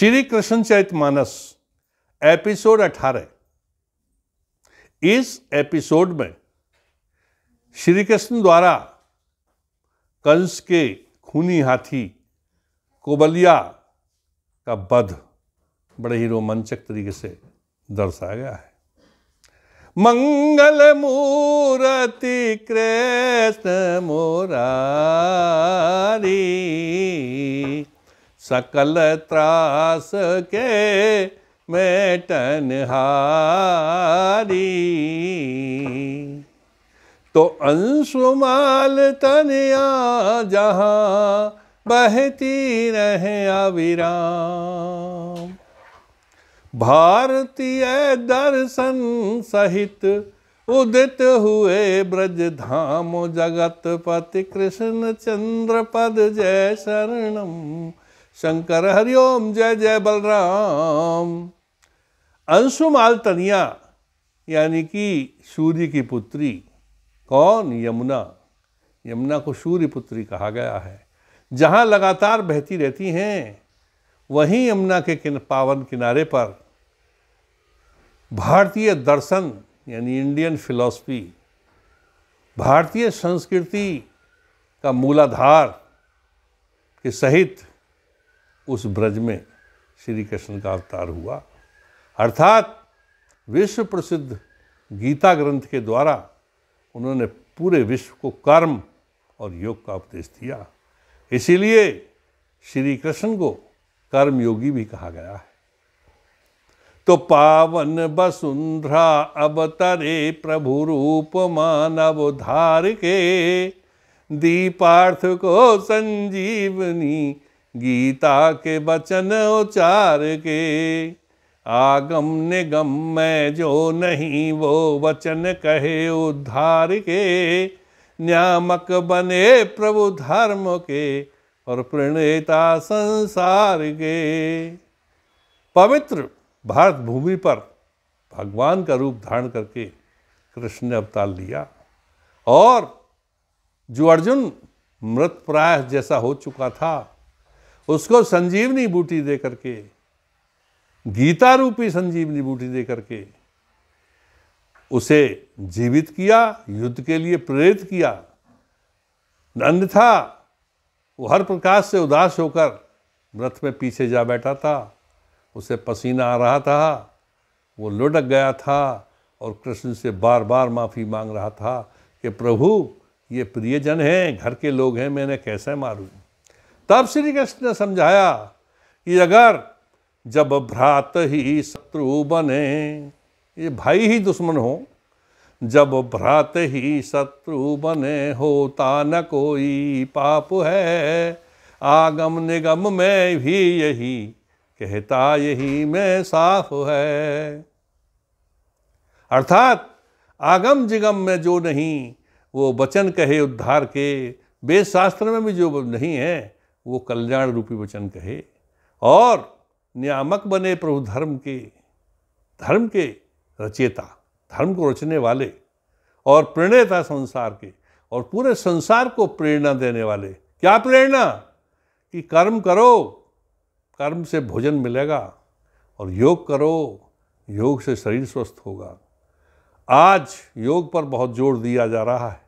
श्री कृष्ण चैत मानस एपिसोड 18 इस एपिसोड में श्री कृष्ण द्वारा कंस के खूनी हाथी कोबलिया का बध बड़े ही रोमांचक तरीके से दर्शाया गया है मंगल मूरति कृष्ण मोरारी सकल त्रास के मैं हारी तो अंशुमाल तनिया जहाँ बहती रहे अविराम भारतीय दर्शन सहित उदित हुए ब्रज धाम जगत पति कृष्ण चंद्र पद जय शरणम शंकर हरिओम जय जय बलराम अंशुमाल तनिया यानी कि सूर्य की पुत्री कौन यमुना यमुना को सूर्य पुत्री कहा गया है जहाँ लगातार बहती रहती हैं वहीं यमुना के किन पावन किनारे पर भारतीय दर्शन यानी इंडियन फिलॉसफी भारतीय संस्कृति का मूलाधार के सहित उस ब्रज में श्री कृष्ण का अवतार हुआ अर्थात विश्व प्रसिद्ध गीता ग्रंथ के द्वारा उन्होंने पूरे विश्व को कर्म और योग का उपदेश दिया इसीलिए श्री कृष्ण को कर्मयोगी भी कहा गया है तो पावन वसुंधरा अवतरे प्रभु रूप मानव धार के दीपार्थ को संजीवनी गीता के वचन उचार के आगम निगम में जो नहीं वो वचन कहे उद्धार के न्यामक बने प्रभु धर्म के और प्रणेता संसार के पवित्र भारत भूमि पर भगवान का रूप धारण करके कृष्ण ने अवतार लिया और जो अर्जुन मृत प्राय जैसा हो चुका था उसको संजीवनी बूटी दे करके गीता रूपी संजीवनी बूटी दे करके उसे जीवित किया युद्ध के लिए प्रेरित किया नंद था वो हर प्रकाश से उदास होकर व्रत में पीछे जा बैठा था उसे पसीना आ रहा था वो लुढ़क गया था और कृष्ण से बार बार माफ़ी मांग रहा था कि प्रभु ये प्रियजन हैं घर के लोग हैं मैंने कैसे मारूं तब श्री कृष्ण ने समझाया कि अगर जब भ्रात ही शत्रु बने ये भाई ही दुश्मन हो जब भ्रात ही शत्रु बने होता न कोई पाप है आगम निगम में भी यही कहता यही में साफ है अर्थात आगम जिगम में जो नहीं वो वचन कहे उद्धार के वेद शास्त्र में भी जो नहीं है वो कल्याण रूपी वचन कहे और नियामक बने प्रभु धर्म के धर्म के रचेता धर्म को रचने वाले और प्रेरणेता संसार के और पूरे संसार को प्रेरणा देने वाले क्या प्रेरणा कि कर्म करो कर्म से भोजन मिलेगा और योग करो योग से शरीर स्वस्थ होगा आज योग पर बहुत जोर दिया जा रहा है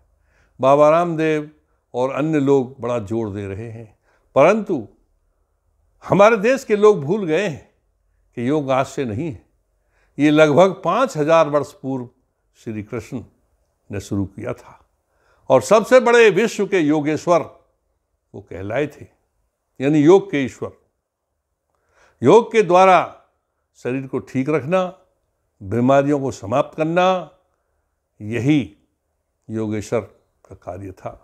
बाबा रामदेव और अन्य लोग बड़ा जोर दे रहे हैं परंतु हमारे देश के लोग भूल गए हैं कि योग आज से नहीं है ये लगभग पाँच हजार वर्ष पूर्व श्री कृष्ण ने शुरू किया था और सबसे बड़े विश्व के योगेश्वर वो कहलाए थे यानी योग के ईश्वर योग के द्वारा शरीर को ठीक रखना बीमारियों को समाप्त करना यही योगेश्वर का कार्य था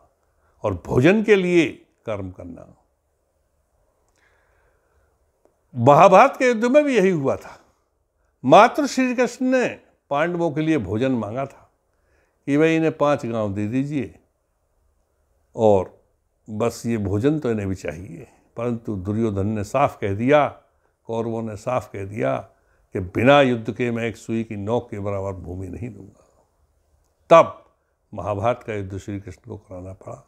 और भोजन के लिए कर्म करना महाभारत के युद्ध में भी यही हुआ था मात्र श्री कृष्ण ने पांडवों के लिए भोजन मांगा था कि भाई इन्हें पांच गांव दे दीजिए और बस ये भोजन तो इन्हें भी चाहिए परंतु दुर्योधन ने साफ कह दिया कौरवों ने साफ कह दिया कि बिना युद्ध के मैं एक सुई की नोक के बराबर भूमि नहीं दूंगा तब महाभारत का युद्ध श्री कृष्ण को कराना पड़ा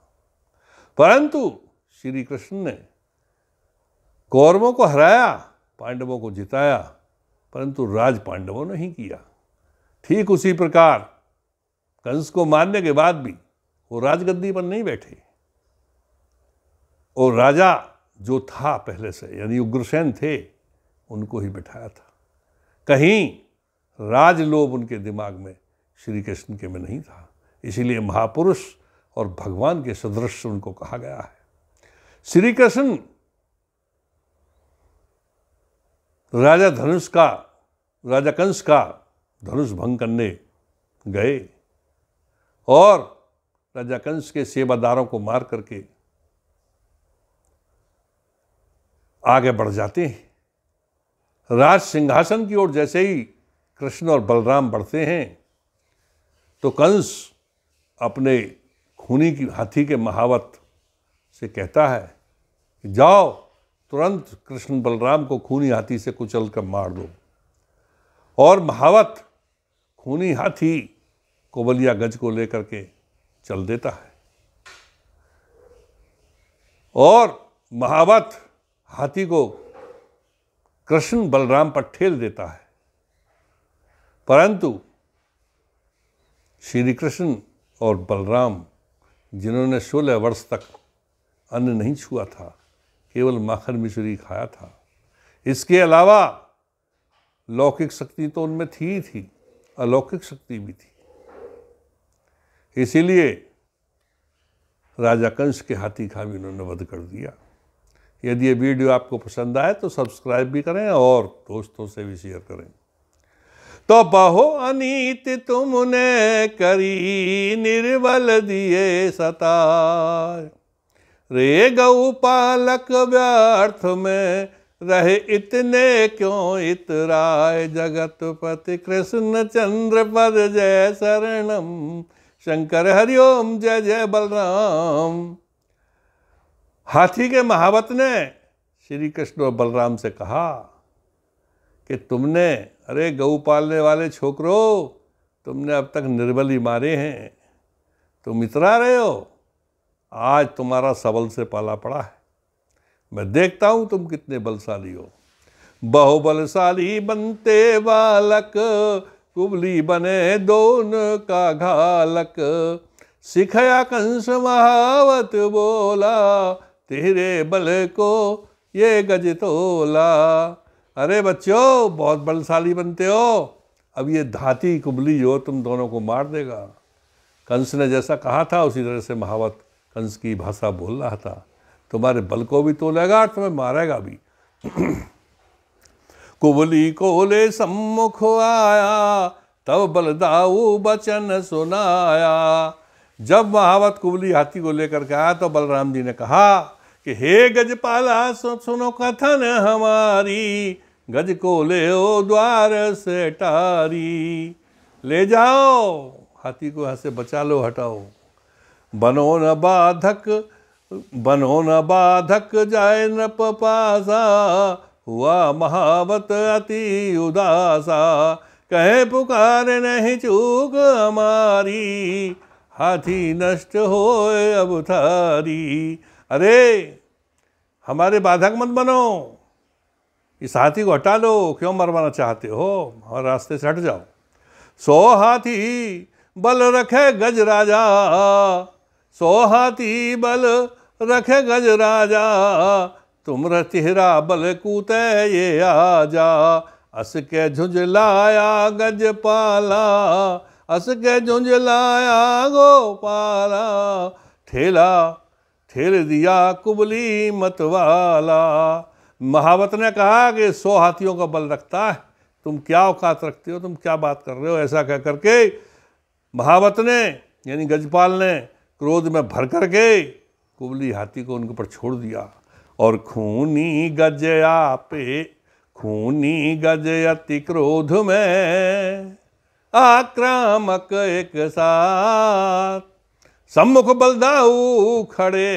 परंतु श्री कृष्ण ने कौरवों को हराया पांडवों को जिताया परंतु राज पांडवों ने ही किया ठीक उसी प्रकार कंस को मारने के बाद भी वो राजगद्दी पर नहीं बैठे और राजा जो था पहले से यानी उग्रसेन थे उनको ही बैठाया था कहीं राजलोभ उनके दिमाग में श्री कृष्ण के में नहीं था इसीलिए महापुरुष और भगवान के सदृश उनको कहा गया है श्री कृष्ण राजा धनुष का राजा कंस का धनुष भंग करने गए और राजा कंस के सेवादारों को मार करके आगे बढ़ जाते हैं राज सिंहासन की ओर जैसे ही कृष्ण और बलराम बढ़ते हैं तो कंस अपने खूनी की हाथी के महावत से कहता है कि जाओ तुरंत कृष्ण बलराम को खूनी हाथी से कुचल कर मार दो और महावत खूनी हाथी कोबलिया गज को लेकर के चल देता है और महावत हाथी को कृष्ण बलराम पर ठेल देता है परंतु श्री कृष्ण और बलराम जिन्होंने सोलह वर्ष तक अन्न नहीं छुआ था केवल माखन मिश्री खाया था इसके अलावा लौकिक शक्ति तो उनमें थी ही थी अलौकिक शक्ति भी थी इसीलिए राजा कंस के हाथी खा भी उन्होंने वध कर दिया यदि ये वीडियो आपको पसंद आए तो सब्सक्राइब भी करें और दोस्तों से भी शेयर करें तो बहु अनित तुमने करी निर्बल दिए सताए रे गौ पालक व्यर्थ में रहे इतने क्यों इतराय जगतपति कृष्ण चंद्र पद जय शरणम शंकर हरिओम जय जय बलराम हाथी के महावत ने श्री कृष्ण और बलराम से कहा कि तुमने अरे गऊ पालने वाले छोकरो तुमने अब तक निर्बली मारे हैं तुम इतरा रहे हो आज तुम्हारा सबल से पाला पड़ा है मैं देखता हूँ तुम कितने बलशाली हो बहुबलशाली बनते बालक कुबली बने दोन का घालक सिखया कंस महावत बोला तेरे बल को ये गज तोला अरे बच्चों बहुत बलशाली बनते हो अब ये धाती कुबली जो तुम दोनों को मार देगा कंस ने जैसा कहा था उसी तरह से महावत कंस की भाषा बोल रहा था तुम्हारे बल को भी तोलेगा और तुम्हें मारेगा भी कुबली कोले सम्मुख आया तब बलदाऊ बचन सुनाया जब महावत कुबली हाथी को लेकर के आया तो बलराम जी ने कहा कि हे गजपाला सुनो कथन हमारी गज को ले ओ द्वार से टारी ले जाओ हाथी को यहाँ से बचा लो हटाओ बनो न बाधक बनो न बाधक जाय न पपासा हुआ महावत अति उदासा कहे पुकार नहीं चूक हमारी हाथी नष्ट हो अब थारी अरे हमारे बाधक मत बनो इस हाथी को हटा लो क्यों मरवाना चाहते हो और रास्ते से हट जाओ सो हाथी बल रखे गज राजा सो हाथी बल रखे गज राजा तुम रिहरा बल कूते ये आजा अस के झुंझलाया गज पाला अस के झुंझलाया गोपाला ठेला ठेल दिया कुबली मतवाला महावत ने कहा कि सौ हाथियों का बल रखता है तुम क्या औकात रखते हो तुम क्या बात कर रहे हो ऐसा कह करके महावत ने यानी गजपाल ने क्रोध में भर करके कुबली हाथी को उनके ऊपर छोड़ दिया और खूनी गज आपे खूनी गज अति क्रोध में आक्रामक एक साथ सम्मुख बलदाऊ खड़े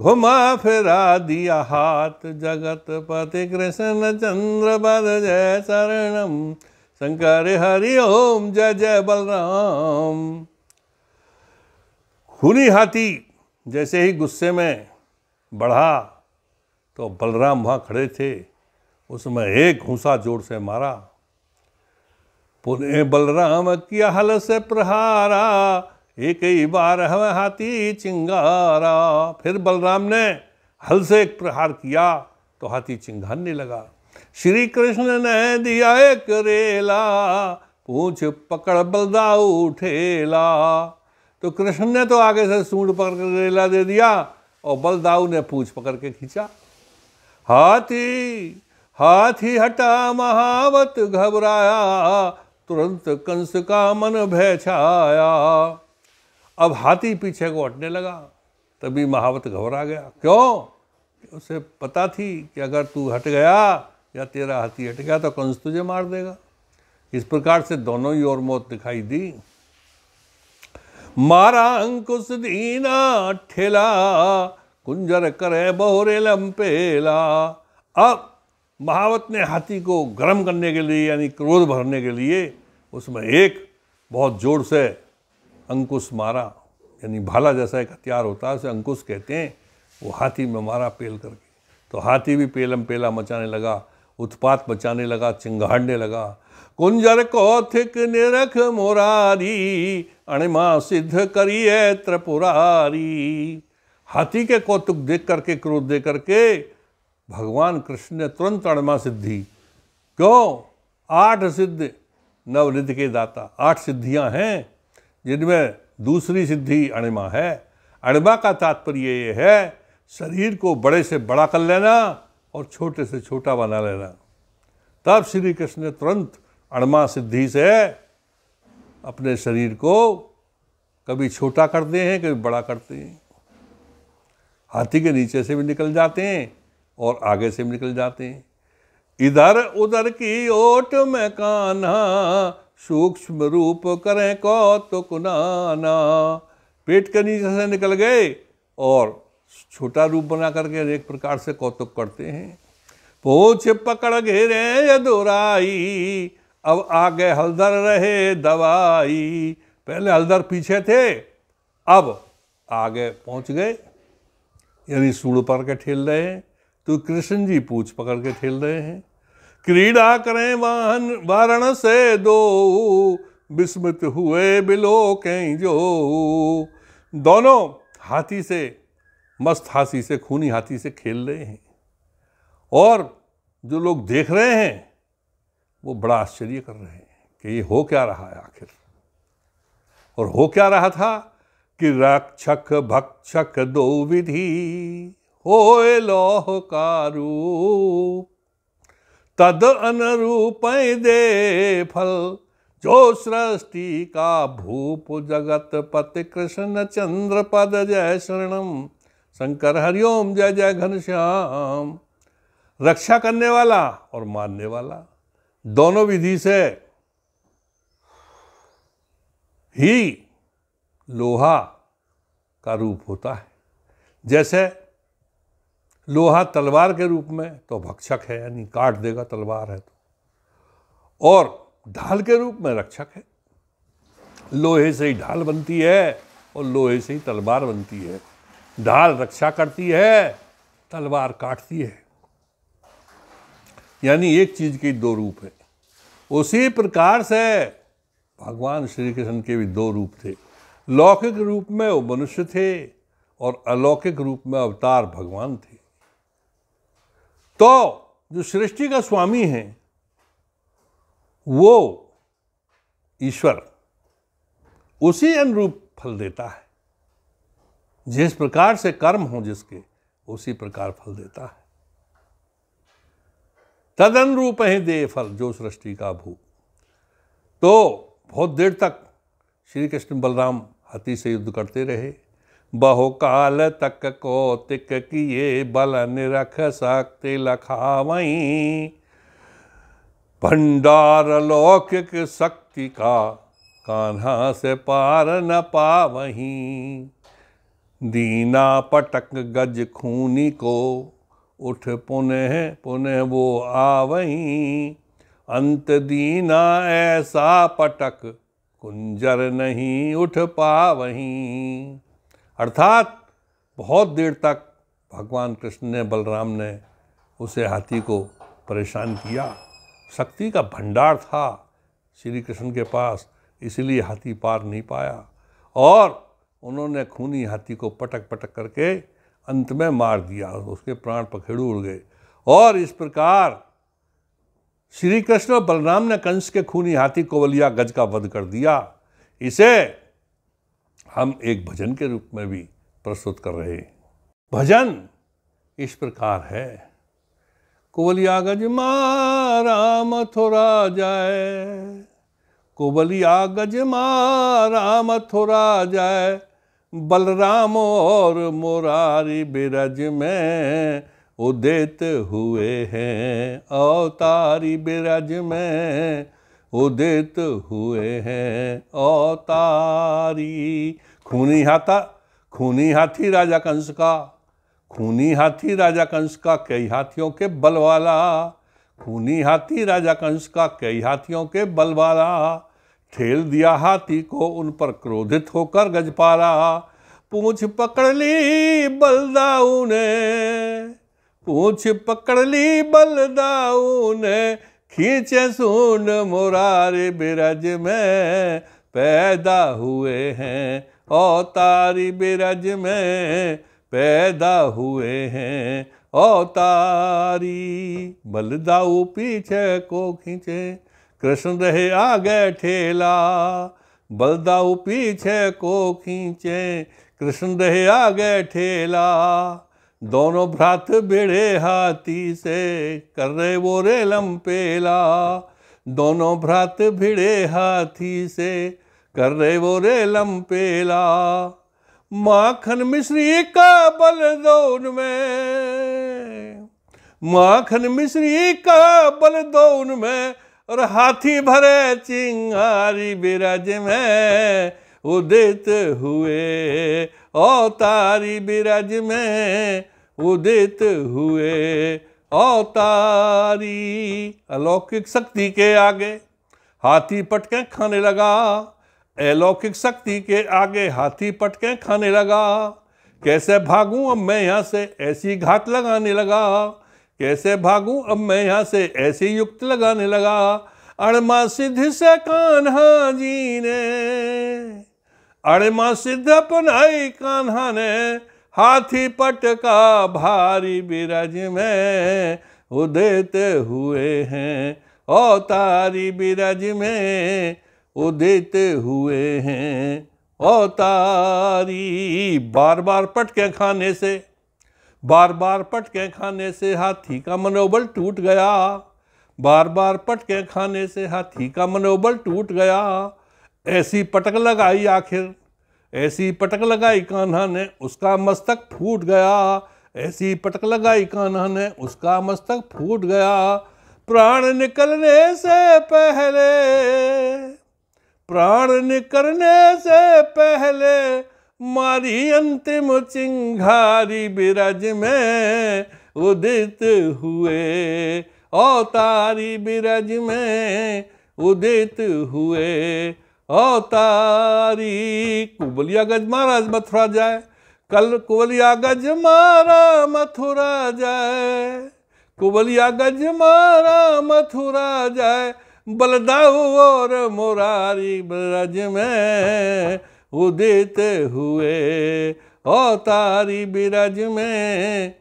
घुमा फिरा दिया हाथ जगत पति कृष्ण चंद्र बद जय शरणम शंकर हरि ओम जय जय बलराम खूनी हाथी जैसे ही गुस्से में बढ़ा तो बलराम वहाँ खड़े थे उसमें एक घूसा जोर से मारा पुनः बलराम किया हल से प्रहारा एक ही बार हम हाथी चिंगारा फिर बलराम ने हल से एक प्रहार किया तो हाथी चिंगारने लगा श्री कृष्ण ने दिया एक रेला पूछ पकड़ बलदाऊ ठेला तो कृष्ण ने तो आगे से सूंड पकड़ कर रेला दे दिया और बलदाऊ ने पूछ पकड़ के खींचा हाथी हाथी हटा महावत घबराया तुरंत कंस का मन भय छाया अब हाथी पीछे को हटने लगा तभी महावत घबरा गया क्यों उसे पता थी कि अगर तू हट गया या तेरा हाथी हट गया तो कंस तुझे मार देगा इस प्रकार से दोनों ही और मौत दिखाई दी मारा अंकुश दीना ठेला कुंजर करे बहुरे लंपेला अब महावत ने हाथी को गर्म करने के लिए यानी क्रोध भरने के लिए उसमें एक बहुत जोर से अंकुश मारा यानी भाला जैसा एक हथियार होता है उसे अंकुश कहते हैं वो हाथी में मारा पेल करके तो हाथी भी पेलम पेला मचाने लगा उत्पात मचाने लगा चिंगाड़ने लगा कुंजर कौथिक निरख मुरारी अणिमा सिद्ध करिए त्रिपुरारी हाथी के कौतुक देख करके क्रोध दे करके भगवान कृष्ण ने तुरंत अणिमा सिद्धि क्यों आठ सिद्ध नवनिध के दाता आठ सिद्धियां हैं जिनमें दूसरी सिद्धि अणिमा है अणिमा का तात्पर्य ये है शरीर को बड़े से बड़ा कर लेना और छोटे से छोटा बना लेना तब श्री कृष्ण ने तुरंत अणमा सिद्धि से अपने शरीर को कभी छोटा करते हैं कभी बड़ा करते हैं हाथी के नीचे से भी निकल जाते हैं और आगे से भी निकल जाते हैं इधर उधर की ओट में काना सूक्ष्म रूप करें कौतुक तो नाना पेट के नीचे से निकल गए और छोटा रूप बना करके अनेक प्रकार से कौतुक करते हैं पोछ पकड़ घेरे यदुराई अब आगे हल्दर रहे दवाई पहले हल्दर पीछे थे अब आगे पहुंच गए यानी सूढ़ पर के ठेल रहे हैं तो कृष्ण जी पूछ पकड़ के ठेल रहे हैं क्रीड़ा करें वाहन वारण से दो विस्मित हुए बिलो कहीं जो दोनों हाथी से मस्त हाथी से खूनी हाथी से खेल रहे हैं और जो लोग देख रहे हैं वो बड़ा आश्चर्य कर रहे हैं कि ये हो क्या रहा है आखिर और हो क्या रहा था कि रक्षक भक्षक दो विधि हो लोह का रूप तद अनुरूप दे फल जो सृष्टि का भूप जगत पति कृष्ण चंद्र पद जय शरणम शंकर हरिओम जय जय घनश्याम रक्षा करने वाला और मानने वाला दोनों विधि से ही लोहा का रूप होता है जैसे लोहा तलवार के रूप में तो भक्षक है यानी काट देगा तलवार है तो और ढाल के रूप में रक्षक है लोहे से ही ढाल बनती है और लोहे से ही तलवार बनती है ढाल रक्षा करती है तलवार काटती है यानी एक चीज़ के दो रूप है उसी प्रकार से भगवान श्री कृष्ण के भी दो रूप थे लौकिक रूप में वो मनुष्य थे और अलौकिक रूप में अवतार भगवान थे तो जो सृष्टि का स्वामी है वो ईश्वर उसी अनुरूप फल देता है जिस प्रकार से कर्म हो जिसके उसी प्रकार फल देता है तद अनुरूप है दे फल जो सृष्टि का भू तो बहुत देर तक श्री कृष्ण बलराम हाथी से युद्ध करते रहे बहुकाल तक को किए बल निरख सकते लखावई भंडार लौकिक शक्ति का कान्हा से पार न पावही दीना पटक गज खूनी को उठ हैं पुने वो आवई अंत दीना ऐसा पटक कुंजर नहीं उठ पावही अर्थात बहुत देर तक भगवान कृष्ण ने बलराम ने उसे हाथी को परेशान किया शक्ति का भंडार था श्री कृष्ण के पास इसलिए हाथी पार नहीं पाया और उन्होंने खूनी हाथी को पटक पटक करके अंत में मार दिया उसके प्राण पखेड़ू उड़ गए और इस प्रकार श्री कृष्ण और बलराम ने कंस के खूनी हाथी कोवलिया गज का वध कर दिया इसे हम एक भजन के रूप में भी प्रस्तुत कर रहे भजन इस प्रकार है कोवलिया गज मारा मथुरा जाए कोवलिया गज मारा मथुरा जाए बलराम और मुरारी बिरज में उदित हुए हैं अवतारी बिरज में उदित हुए हैं अवतारी खूनी हाथा खूनी हाथी राजा कंस का खूनी हाथी राजा कंस का कई हाथियों के बलवाला खूनी हाथी राजा कंस का कई हाथियों के बलवाला ठेल दिया हाथी को उन पर क्रोधित होकर गजपाला पूछ पकड़ ली बलदाऊ ने पूछ पकड़ ली बलदाऊ ने खींचे सुन मुरारे बिरज में पैदा हुए हैं अवतारी तारी बिरज में पैदा हुए हैं अवतारी तारी बलदाऊ पीछे को खींचे कृष्ण रहे आगे ठेला बलदाऊ पीछे को खींचे कृष्ण रहे आगे ठेला दोनों भ्रात भिड़े हाथी से कर रहे वो रेलम पेला दोनों भ्रात भिड़े हाथी से कर रहे वो रेलम पेला माखन मिश्री का बल बलदौन में माखन मिश्री का बल बलदौन में और हाथी भरे चिंगारी बिरज में उदित हुए तारी बिरज में उदित हुए तारी अलौकिक शक्ति के आगे हाथी पटके खाने लगा अलौकिक शक्ति के आगे हाथी पटके खाने लगा कैसे भागूं अब मैं यहाँ से ऐसी घात लगाने लगा कैसे भागूं अब मैं यहाँ से ऐसी युक्त लगाने लगा अड़मा सिद्ध से कान्हा जी ने अड़मा सिद्ध अपनाई कान्हा ने हाथी पटका भारी बिरज में उदित हुए हैं ओ तारी बिरज में उदित हुए हैं ओ तारी बार बार पटके खाने से बार बार पटके खाने से हाथी का मनोबल टूट गया बार बार पटके खाने से हाथी का मनोबल टूट गया ऐसी पटक लगाई आखिर ऐसी पटक लगाई कान्हा ने उसका मस्तक फूट गया ऐसी पटक लगाई कान्हा ने उसका मस्तक फूट गया प्राण निकलने से पहले प्राण निकलने से पहले मारी अंतिम चिंघारी बिरज में उदित हुए अवतारी बिरज में उदित हुए कुबलिया गज महाराज मथुरा जाए कल कुबलिया गज मारा मथुरा जाए कुबलिया गज मारा मथुरा जाए बलदाऊ और मुरारी ब्रज में उदित हुए तारी बिरज में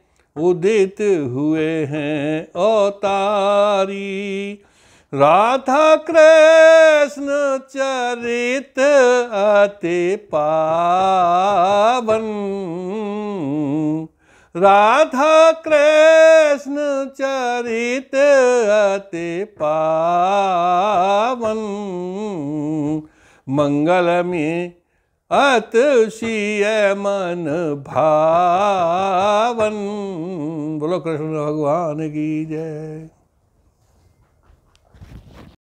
उदित हुए हैं तारी राधा कृष्ण चरित अति पावन राधा कृष्ण चरित अति पावन मंगल में अतुषीय मन भावन बोलो कृष्ण भगवान की जय